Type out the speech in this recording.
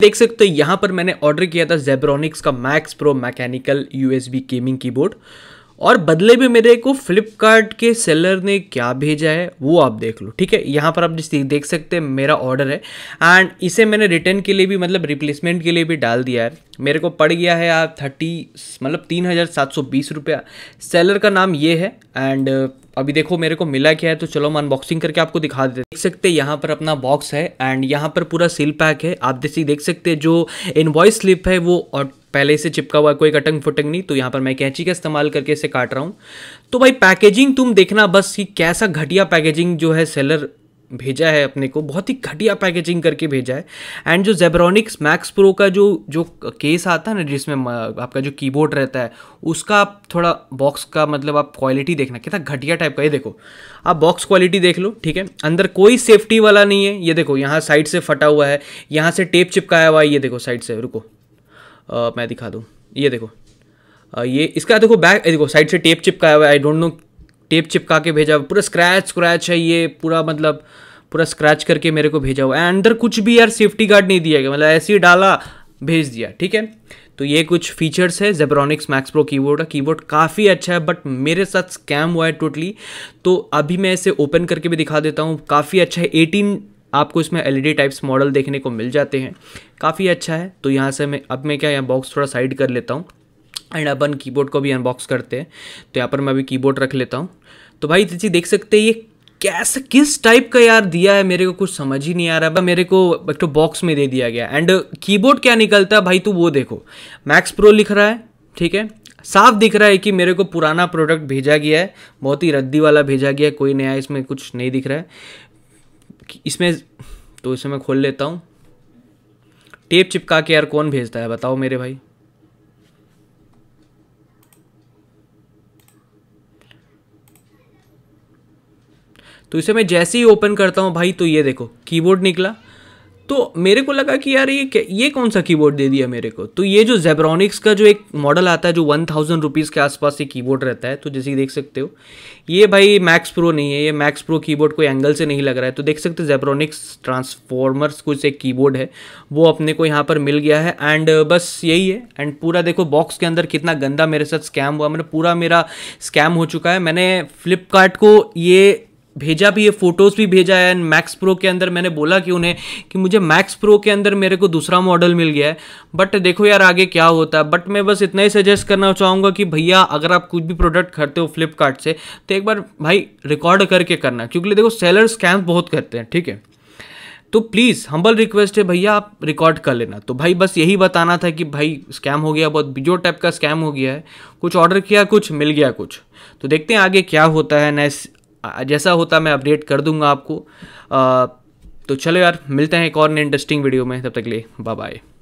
देख सकते हो यहाँ पर मैंने ऑर्डर किया था जेब्रॉनिक्स का Max Pro mechanical USB gaming keyboard और बदले में मेरे को फ्लिपकार्ट के सेलर ने क्या भेजा है वो आप देख लो ठीक है यहाँ पर आप जिस देख सकते हैं मेरा ऑर्डर है एंड इसे मैंने रिटर्न के लिए भी मतलब रिप्लेसमेंट के लिए भी डाल दिया है मेरे को पड़ गया है आप थर्टी मतलब तीन हज़ार सात सौ बीस रुपया सेलर का नाम ये है एंड अभी देखो मेरे को मिला क्या है तो चलो मैं अनबॉक्सिंग करके आपको दिखा देते देख सकते हैं यहाँ पर अपना बॉक्स है एंड यहाँ पर पूरा सील पैक है आप जैसे देख सकते हैं जो इनवॉइस स्लिप है वो और पहले से चिपका हुआ कोई कटंग फुटंग नहीं तो यहाँ पर मैं कैंची का इस्तेमाल करके इसे काट रहा हूँ तो भाई पैकेजिंग तुम देखना बस कि कैसा घटिया पैकेजिंग जो है सेलर भेजा है अपने को बहुत ही घटिया पैकेजिंग करके भेजा है एंड जो जेब्रॉनिक्स मैक्स प्रो का जो जो केस आता है ना जिसमें आपका जो कीबोर्ड रहता है उसका आप थोड़ा बॉक्स का मतलब आप क्वालिटी देखना कितना घटिया टाइप का ये देखो आप बॉक्स क्वालिटी देख लो ठीक है अंदर कोई सेफ्टी वाला नहीं है ये देखो यहाँ साइड से फटा हुआ है यहाँ से टेप चिपकाया हुआ है ये देखो साइड से रुको आ, मैं दिखा दूँ ये देखो ये इसका देखो बैक देखो साइड से टेप चिपकाया हुआ है आई डोंट नो टेप चिपका के भेजा पूरा स्क्रैच स्क्रैच है ये पूरा मतलब पूरा स्क्रैच करके मेरे को भेजा हुआ एंड अंदर कुछ भी यार सेफ्टी गार्ड नहीं दिया गया मतलब ऐसे ही डाला भेज दिया ठीक है तो ये कुछ फीचर्स है जेब्रॉनिक्स मैक्स प्रो कीबोर्ड का कीबोर्ड काफ़ी अच्छा है बट मेरे साथ स्कैम हुआ है टोटली तो अभी मैं इसे ओपन करके भी दिखा देता हूँ काफ़ी अच्छा है एटीन आपको इसमें एलईडी टाइप्स मॉडल देखने को मिल जाते हैं काफ़ी अच्छा है तो यहाँ से मैं अब मैं क्या यहाँ बॉक्स थोड़ा साइड कर लेता हूँ एंड अपन कीबोर्ड को भी अनबॉक्स करते हैं तो यहाँ पर मैं अभी कीबोर्ड रख लेता हूँ तो भाई जी देख सकते हैं ये कैसे किस टाइप का यार दिया है मेरे को कुछ समझ ही नहीं आ रहा मेरे को एक तो बॉक्स में दे दिया गया एंड कीबोर्ड क्या निकलता है भाई तू वो देखो मैक्स प्रो लिख रहा है ठीक है साफ दिख रहा है कि मेरे को पुराना प्रोडक्ट भेजा गया है बहुत ही रद्दी वाला भेजा गया है कोई नया इसमें कुछ नहीं दिख रहा है इसमें तो इसे मैं खोल लेता हूँ टेप चिपका के यार कौन भेजता है बताओ मेरे भाई तो इसे मैं जैसे ही ओपन करता हूँ भाई तो ये देखो कीबोर्ड निकला तो मेरे को लगा कि यार ये ये कौन सा कीबोर्ड दे दिया मेरे को तो ये जो जेब्रॉनिक्स का जो एक मॉडल आता है जो वन थाउजेंड रुपीज़ के आसपास ये कीबोर्ड रहता है तो जैसे देख सकते हो ये भाई मैक्स प्रो नहीं है ये मैक्स प्रो कीबोर्ड कोई एंगल से नहीं लग रहा है तो देख सकते हो जेब्रॉनिक्स ट्रांसफॉर्मर्स कुछ एक कीबोर्ड है वो अपने को यहाँ पर मिल गया है एंड uh, बस यही है एंड पूरा देखो बॉक्स के अंदर कितना गंदा मेरे साथ स्कैम हुआ मैंने पूरा मेरा स्कैम हो चुका है मैंने फ्लिपकार्ट को ये भेजा भी है फ़ोटोज़ भी भेजा है एंड मैक्स प्रो के अंदर मैंने बोला कि उन्हें कि मुझे मैक्स प्रो के अंदर मेरे को दूसरा मॉडल मिल गया है बट देखो यार आगे क्या होता है बट मैं बस इतना ही सजेस्ट करना चाहूँगा कि भैया अगर आप कुछ भी प्रोडक्ट खरीदते हो फ्लिपकार्ट से तो एक बार भाई रिकॉर्ड करके करना क्योंकि देखो सेलर स्कैम बहुत करते हैं ठीक है तो प्लीज़ हम्बल रिक्वेस्ट है भैया आप रिकॉर्ड कर लेना तो भाई बस यही बताना था कि भाई स्कैम हो गया बहुत बिजो टाइप का स्कैम हो गया है कुछ ऑर्डर किया कुछ मिल गया कुछ तो देखते हैं आगे क्या होता है नेक्स्ट जैसा होता मैं अपडेट कर दूंगा आपको आ, तो चलो यार मिलते हैं एक और इंटरेस्टिंग वीडियो में तब तक ले बाय बाय